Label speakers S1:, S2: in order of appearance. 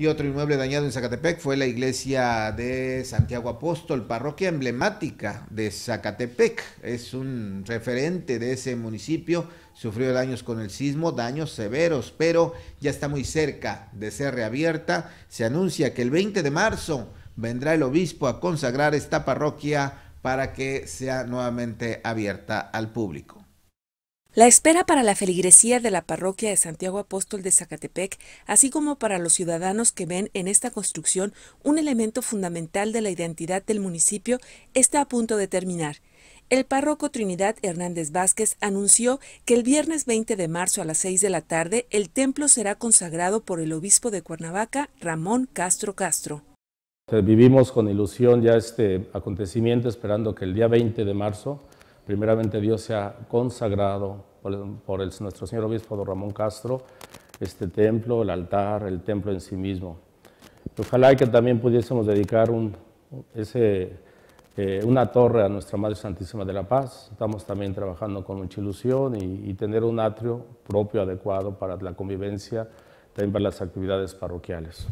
S1: Y otro inmueble dañado en Zacatepec fue la iglesia de Santiago Apóstol, parroquia emblemática de Zacatepec. Es un referente de ese municipio. Sufrió daños con el sismo, daños severos, pero ya está muy cerca de ser reabierta. Se anuncia que el 20 de marzo vendrá el obispo a consagrar esta parroquia para que sea nuevamente abierta al público.
S2: La espera para la feligresía de la parroquia de Santiago Apóstol de Zacatepec, así como para los ciudadanos que ven en esta construcción un elemento fundamental de la identidad del municipio, está a punto de terminar. El párroco Trinidad Hernández Vázquez anunció que el viernes 20 de marzo a las 6 de la tarde el templo será consagrado por el obispo de Cuernavaca, Ramón Castro Castro.
S3: Vivimos con ilusión ya este acontecimiento, esperando que el día 20 de marzo primeramente Dios se ha consagrado por, nuestro señor obispo Ramón Castro, este templo, el altar, el templo en sí mismo. Ojalá que también pudiésemos dedicar eh, una torre a Nuestra Madre Santísima de la Paz. Estamos también trabajando con mucha ilusión y tener un atrio propio adecuado para la convivencia, también para las actividades parroquiales.